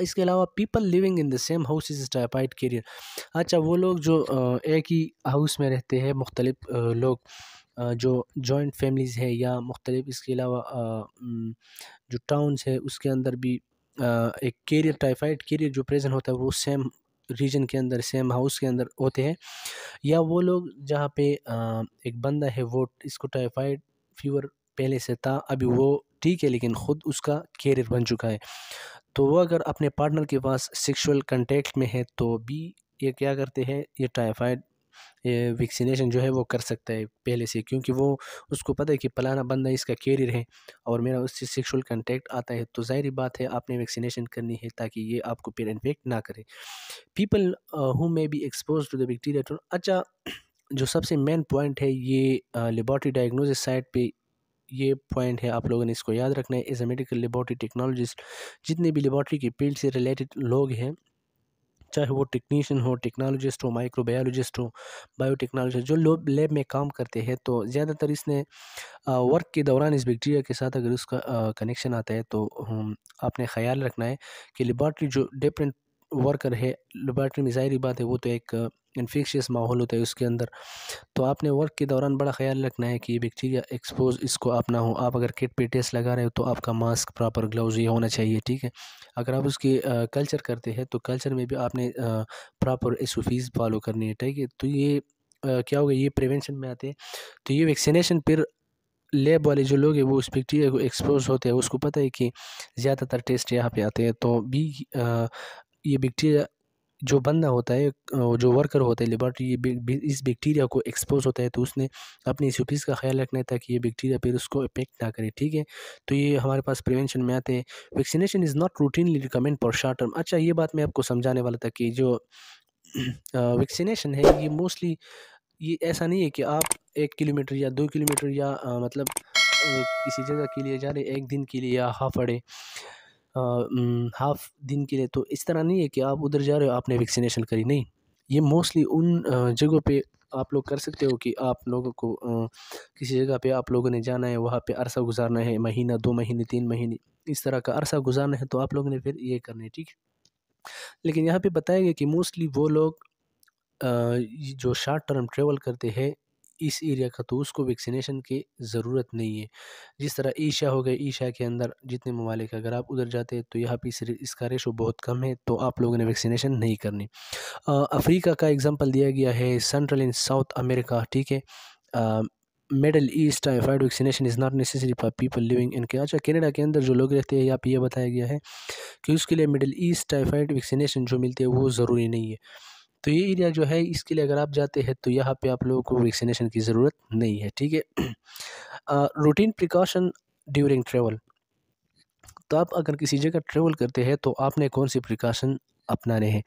इसके अलावा people living in the same house is typhoid carrier अच्छा वो लोग जो एक ही हाउस में रहते हैं मुख्तलिफ लोग जो जॉइंट फैमिलीज़ है या मुख्तलिफ इसके अलावा जो टाउन्स है उसके अंदर भी एक कैरियर टाइफाइड कैरियर जो प्रेजेंट होता है वो सेम रीजन के अंदर सेम हाउस के अंदर होते हैं या वो लोग जहाँ पे एक बंदा है वो इसको टाइफाइड फीवर पहले से था अभी वो ठीक है लेकिन ख़ुद उसका कैरियर बन चुका है तो वो अगर अपने पार्टनर के पास सेक्सुअल कंटेक्ट में है तो भी ये क्या करते हैं ये टाइफाइड वैक्सीनेशन जो है वो कर सकता है पहले से क्योंकि वो उसको पता है कि पलाना बंदा इसका कैरियर है और मेरा उससे सेक्सुअल कंटेक्ट आता है तो जाहिर बात है आपने वैक्सीनेशन करनी है ताकि ये आपको पेर इन्फेक्ट ना करे people who may be expose to the bacteria अच्छा जो सबसे मेन पॉइंट है ये लेबॉर्ट्री डायग्नोसिस साइट पे ये पॉइंट है आप लोगों ने इसको याद रखना है as a medical laboratory technologist जितने भी लेबॉर्ट्री की फील्ड से रिलेटेड लोग हैं चाहे वो टेक्नीशियन हो टेक्नोलॉजिस्ट हो माइक्रोबायोलॉजिस्ट हो बायोटेक्नोलॉजिस्ट जो लोग लैब में काम करते हैं तो ज़्यादातर इसने वर्क के दौरान इस बैक्टीरिया के साथ अगर उसका कनेक्शन आता है तो हम्म, आपने ख्याल रखना है कि लेबॉर्ट्री जो डिफरेंट वर्कर है लेबॉर्टरी में ज़ाहरी बात है वो तो एक इन्फेक्शियस माहौल होता है उसके अंदर तो आपने वर्क के दौरान बड़ा ख्याल रखना है कि ये बैक्टीरिया एक्सपोज इसको आप ना हो आप अगर किट पे टेस्ट लगा रहे हो तो आपका मास्क प्रॉपर ग्लव्स ये होना चाहिए ठीक है अगर आप उसकी कल्चर करते हैं तो कल्चर में भी आपने प्रॉपर एसोफीस फॉलो करनी है ठीक है तो ये क्या होगा ये प्रिवेंशन में आते हैं तो ये वैक्सीनेशन फिर लेब वाले जो लोग हैं वो उस बैक्टीरिया को एक्सपोज होते हैं उसको पता है कि ज़्यादातर टेस्ट यहाँ पे आते हैं तो भी ये बैक्टीरिया जो बंदा होता है जो वर्कर होता है ये इस बैक्टीरिया को एक्सपोज होता है तो उसने अपनी स्यूपीज़ का ख्याल रखना है ताकि ये बैक्टीरिया फिर उसको इफेक्ट ना करे ठीक है तो ये हमारे पास प्रिवेंशन में आते हैं vaccination is not routinely recommend for short term अच्छा ये बात मैं आपको समझाने वाला था कि जो वैक्सीनेशन है ये मोस्टली ये ऐसा नहीं है कि आप एक किलोमीटर या दो किलोमीटर या आ, मतलब किसी जगह के लिए जा रहे एक दिन के लिए या हाफ अडे हाफ दिन के लिए तो इस तरह नहीं है कि आप उधर जा रहे हो आपने वैक्सीनेशन करी नहीं ये मोस्टली उन जगहों पे आप लोग कर सकते हो कि आप लोगों को किसी जगह पे आप लोगों ने जाना है वहाँ पे अरसा गुजारना है महीना दो महीने तीन महीने इस तरह का अरसा गुजारना है तो आप लोगों ने फिर ये करना है ठीक है लेकिन यहाँ पे बताया गया कि मोस्टली वो लोग जो शॉर्ट टर्म ट्रेवल करते हैं इस एरिया का तो उसको वैक्सीनेशन की ज़रूरत नहीं है जिस तरह ईशा हो गए ईशा के अंदर जितने ममालिक अगर आप उधर जाते हैं तो यहाँ पे इसका रेशो बहुत कम है तो आप लोगों ने वैक्सीनेशन नहीं करनी अफ्रीका का एग्ज़ाम्पल दिया गया है सेंट्रल इन साउथ अमेरिका ठीक है Middle East typhoid vaccination is not necessary for people living in अच्छा कनाडा के अंदर जो लोग रहते हैं यहाँ पर यह बताया गया है कि उसके लिए मिडल ईस्ट टाइफाइड वैक्सीनेशन जो मिलते हैं वो ज़रूरी नहीं है तो ये एरिया जो है इसके लिए अगर आप जाते हैं तो यहाँ पे आप लोगों को वैक्सीनेशन की ज़रूरत नहीं है ठीक है रूटीन प्रिकॉशन ड्यूरिंग ट्रेवल तो आप अगर किसी जगह ट्रेवल करते हैं तो आपने कौन सी प्रिकॉशन अपनाने हैं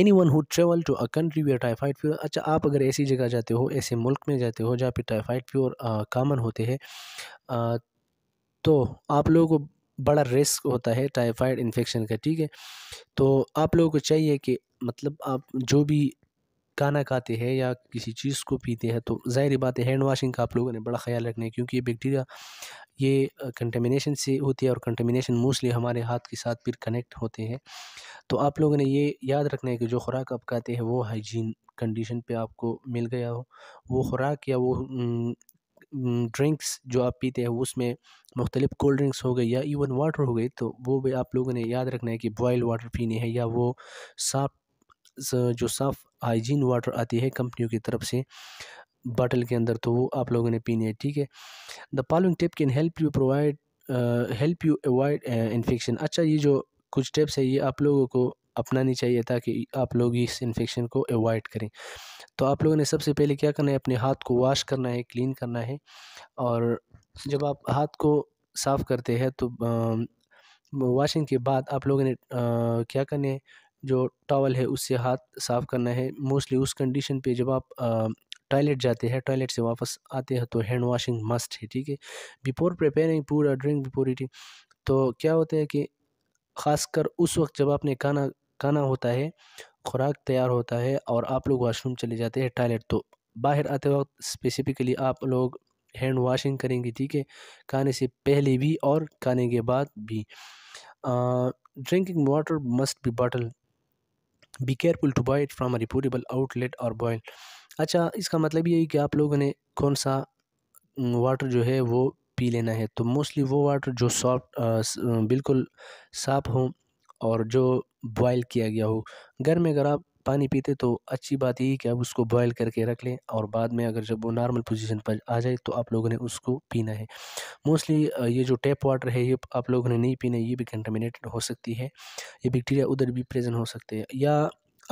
anyone who travel to a country where typhoid fever अच्छा आप अगर ऐसी जगह जाते हो ऐसे मुल्क में जाते हो जहाँ पे टाइफाइड फीवर कामन होते हैं तो आप लोगों को बड़ा रिस्क होता है टाइफाइड इन्फेक्शन का ठीक है तो आप लोगों को चाहिए कि मतलब आप जो भी गाना खाते हैं या किसी चीज़ को पीते हैं तो ज़ाहिर बात है हैंड वाशिंग का आप लोगों ने बड़ा ख्याल रखना है क्योंकि ये बैक्टीरिया ये कंटेमिनेशन से होती है और कंटेमिनेशन मोस्टली हमारे हाथ के साथ फिर कनेक्ट होते हैं तो आप लोगों ने ये याद रखना है कि जो खुराक आप खाते हैं वो हाइजीन कंडीशन पे आपको मिल गया हो वो खुराक या वो ड्रिंक्स जो आप पीते हैं उसमें मुख्तलिफ कोल्ड ड्रिंक्स हो गई या इवन वाटर हो गई तो वो भी आप लोगों ने याद रखना है कि बॉयल वाटर पीने हैं या वो साफ जो साफ़ हाइजीन वाटर आती है कंपनियों की तरफ से बॉटल के अंदर तो वो आप लोगों ने पीनी है ठीक है the following tip can help you provide help you avoid infection अच्छा ये जो कुछ टिप्स है ये आप लोगों को अपनानी चाहिए ताकि आप लोग इस इन्फेक्शन को अवॉइड करें तो आप लोगों ने सबसे पहले क्या करना है अपने हाथ को वॉश करना है क्लीन करना है और जब आप हाथ को साफ़ करते हैं तो वॉशिंग के बाद आप लोगों ने क्या करना है जो टॉवल है उससे हाथ साफ़ करना है मोस्टली उस कंडीशन पे जब आप टॉयलेट जाते हैं टॉयलेट से वापस आते हैं तो हैंड वॉशिंग मस्ट है ठीक है बिफोर प्रिपेयरिंग पूरा ड्रिंक बिफोर ईटिंग तो क्या होता है कि ख़ासकर उस वक्त जब आपने खाना खाना होता है खुराक तैयार होता है और आप लोग वाशरूम चले जाते हैं टॉयलेट तो बाहर आते वक्त स्पेसिफ़िकली आप लोग हैंड वॉशिंग करेंगे ठीक है खाने से पहले भी और खाने के बाद भी drinking water must be bottle be careful to buy it from reputable outlet और बॉयल अच्छा इसका मतलब ये है कि आप लोगों ने कौन सा वाटर जो है वो पी लेना है तो मोस्टली वो वाटर जो सॉफ्ट बिल्कुल साफ़ हो और जो बॉयल किया गया हो घर में अगर आप पानी पीते तो अच्छी बात यही कि आप उसको बॉयल करके रख लें और बाद में अगर जब वो नॉर्मल पोजीशन पर आ जाए तो आप लोगों ने उसको पीना है मोस्टली ये जो टैप वाटर है ये आप लोगों ने नहीं पीना ये भी कंटामिनेटेड हो सकती है ये बैक्टीरिया उधर भी प्रेजेंट हो सकते हैं या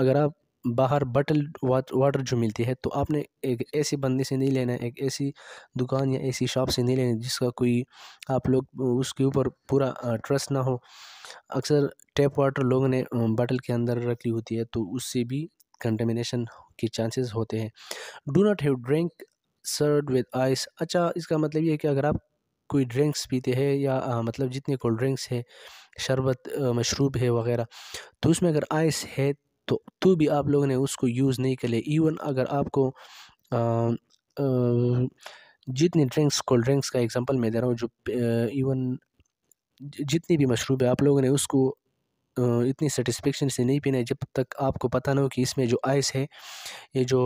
अगर आप बाहर बटल वाटर जो मिलती है तो आपने एक ऐसे बंदे से नहीं लेना है एक ऐसी दुकान या ऐसी शॉप से नहीं लेना जिसका कोई आप लोग उसके ऊपर पूरा ट्रस्ट ना हो अक्सर टैप वाटर लोगों ने बटल के अंदर रखी होती है तो उससे भी कंटेमिनेशन के चांसेस होते हैं do not have drink serve with ice अच्छा इसका मतलब ये है कि अगर आप कोई ड्रिंक्स पीते हैं या आ, मतलब जितने कोल्ड ड्रिंक्स है शरबत मशरूब है वगैरह तो उसमें अगर आइस है तो तो भी आप लोगों ने उसको यूज़ नहीं कर लिया इवन अगर आपको जितने ड्रिंक्स कोल्ड ड्रिंक्स का एग्जांपल मैं दे रहा हूँ जो इवन जितनी भी मशरूब है आप लोगों ने उसको इतनी सेटिस्फेक्शन से नहीं पीना है जब तक आपको पता ना हो कि इसमें जो आइस है ये जो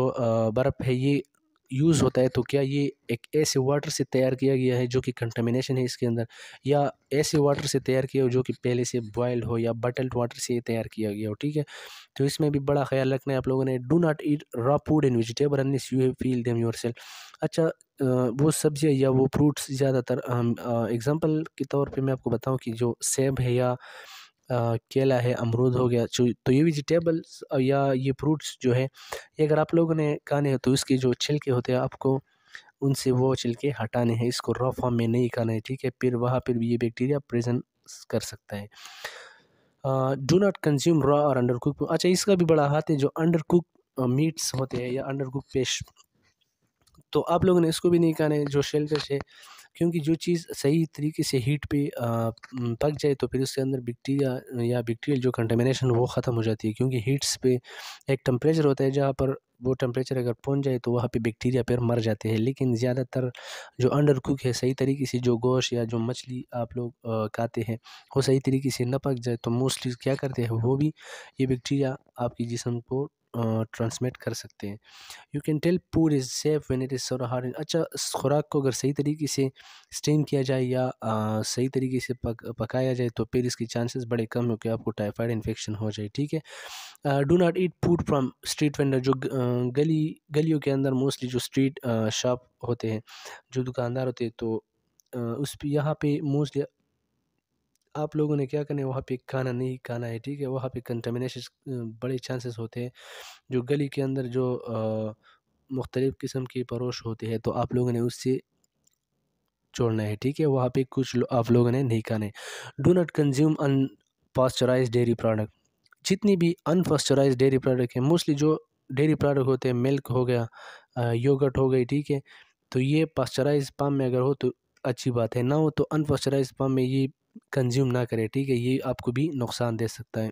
बर्फ़ है ये यूज़ होता है तो क्या ये एक ऐसे वाटर से तैयार किया गया है जो कि कंटामिनेशन है इसके अंदर या ऐसे वाटर से तैयार किया हो जो कि पहले से बॉयल हो या बटल्ड वाटर से तैयार किया गया हो ठीक है तो इसमें भी बड़ा ख्याल रखना है आप लोगों ने do not eat raw food and vegetable unless you have peel them yourself अच्छा वो सब्ज़ियाँ या वो फ्रूट्स ज़्यादातर एग्ज़ाम्पल के तौर पर मैं आपको बताऊँ कि जो सेब है या केला है अमरूद हो गया तो ये वेजिटेबल्स या ये फ्रूट्स जो है ये अगर आप लोगों ने खाने हैं तो इसके जो छिलके होते हैं आपको उनसे वो छिलके हटाने हैं इसको रॉ फॉर्म में नहीं खाना है ठीक है फिर वहाँ पर भी ये बैक्टीरिया प्रेजेंट कर सकता है डू नॉट कंज्यूम रॉ और अंडर कुक अच्छा इसका भी बड़ा हाथ है जो अंडर कुक मीट्स होते हैं या अंडर कुक पेश तो आप लोगों ने इसको भी नहीं खाना है जो शेलफिश है क्योंकि जो चीज़ सही तरीके से हीट पे पक जाए तो फिर उसके अंदर बैक्टीरिया या बैक्टीरियल जो कंटेमिनेशन वो ख़त्म हो जाती है क्योंकि हीट्स पे एक टम्परेचर होता है जहाँ पर वो टेम्परेचर अगर पहुंच जाए तो वहाँ पे बैक्टीरिया पैर मर जाते हैं लेकिन ज़्यादातर जो अंडर कुक है सही तरीके से जो गोश या जो मछली आप लोग खाते हैं वो सही तरीके से न पक जाए तो मोस्टली क्या करते हैं वो भी ये बैक्टीरिया आपके जिसम को ट्रांसमिट कर सकते हैं you can tell poor is safe when it is सोरा हार्ड अच्छा इस खुराक को अगर सही तरीके से स्टीम किया जाए या आ, सही तरीके से पक पकाया जाए तो फिर इसके चांसेस बड़े कम हो कि आपको टाइफाइड इन्फेक्शन हो जाए ठीक है do not eat food from street vendor जो गली गलियों के अंदर मोस्टली जो स्ट्रीट शॉप होते हैं जो दुकानदार होते हैं तो उस यहाँ पे मोस्टली आप लोगों ने क्या करना है वहाँ पे खाना नहीं खाना है ठीक है वहाँ पे कंटेमिनेशन बड़े चांसेस होते हैं जो गली के अंदर जो मुख्तलिफ़ किस्म की परोश होती है तो आप लोगों ने उससे छोड़ना है ठीक है वहाँ पे कुछ लो, आप लोगों ने नहीं खाने do not consume unpasteurized dairy product जितनी भी अनपास्चराइज डेयरी प्रोडक्ट है मोस्टली जो डेयरी प्रोडक्ट होते हैं मिल्क हो गया योगट हो गई ठीक है तो ये पास्चराइज पाम में अगर हो तो अच्छी बात है ना हो तो अनपास्चराइज पाम में ये कंज्यूम ना करें ठीक है ये आपको भी नुकसान दे सकता है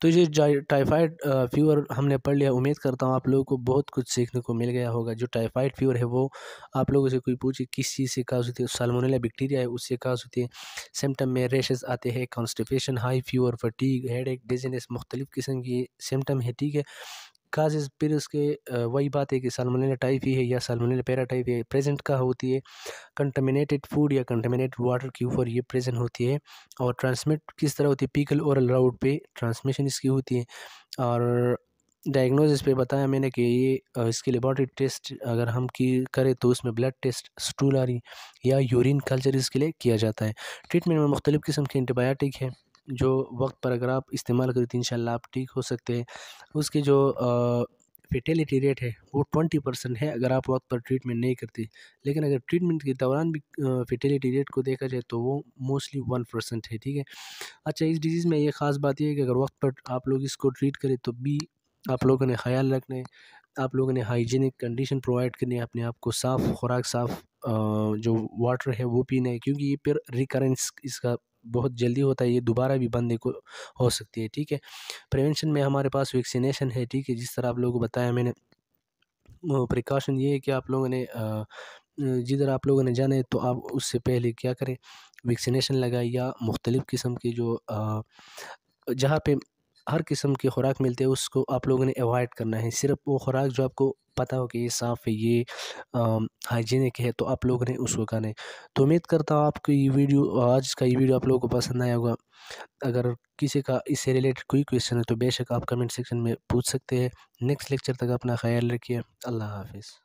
तो ये टाइफाइड फीवर हमने पढ़ लिया उम्मीद करता हूँ आप लोगों को बहुत कुछ सीखने को मिल गया होगा जो टाइफाइड फीवर है वो आप लोगों से कोई पूछे किस चीज़ से काज होती है सालमोनेला बैक्टीरिया है उससे काज होती है सिम्टम में रेशेस आते हैं constipation high fever fatigue headache dizziness मुख्तलिफ़ किस्म की सिम्टम है ठीक है काजेज़ फिर उसके वही बात है कि टाइप ही है या पैरा टाइप है प्रेजेंट का होती है कंटामिनेटेड फूड या कंटामिनेटेड वाटर के ऊपर ये प्रेजेंट होती है और ट्रांसमिट किस तरह होती है पीकल ओरल राउट पे ट्रांसमिशन इसकी होती है और डायग्नोसिस पे बताया मैंने कि ये इसके लेबॉर्टरी टेस्ट अगर हम की करें तो उसमें ब्लड टेस्ट स्टूल स्टूलारी या यूरिन कल्चर इसके लिए किया जाता है ट्रीटमेंट में मुख्तलिफ़ किस्म के एंटीबायोटिक हैं जो वक्त पर अगर आप इस्तेमाल करें तो इन आप ठीक हो सकते हैं उसके जो फेटेलिटी रेट है वो ट्वेंटी परसेंट है अगर आप वक्त पर ट्रीटमेंट नहीं करते लेकिन अगर ट्रीटमेंट के दौरान भी फेटेलिटी रेट को देखा जाए तो वो मोस्टली वन परसेंट है ठीक है अच्छा इस डिज़ीज़ में ये ख़ास बात यह है कि अगर वक्त पर आप लोग इसको ट्रीट करें तो भी आप लोगों ने ख्याल रखना है आप लोगों ने हाइजीनिक कंडीशन प्रोवाइड करनी है अपने आप को साफ़ खुराक साफ़ जो वाटर है वो पीना है क्योंकि ये फिर रिकरेंस इसका बहुत जल्दी होता है ये दोबारा भी बंद को हो सकती है ठीक है प्रिवेंशन में हमारे पास वैक्सीनेशन है ठीक है जिस तरह आप लोगों को बताया मैंने प्रिकॉशन ये है कि आप लोगों ने जिधर आप लोगों ने जाना है तो आप उससे पहले क्या करें वैक्सीनेशन लगाए या मुख्तलिफ़ किस्म के जो जहाँ पे हर किस्म की खुराक मिलती है उसको आप लोगों ने अवॉइड करना है सिर्फ वो खुराक जो आपको पता हो कि ये साफ़ है ये हाइजीनिक है तो आप लोग ने उसको खाना तो उम्मीद करता हूँ आपको ये वीडियो आज का ये वीडियो आप लोगों को पसंद आया होगा अगर किसी का इससे रिलेटेड कोई क्वेश्चन है तो बेशक आप कमेंट सेक्शन में पूछ सकते हैं नेक्स्ट लेक्चर तक अपना ख्याल रखिए अल्लाह हाफिज़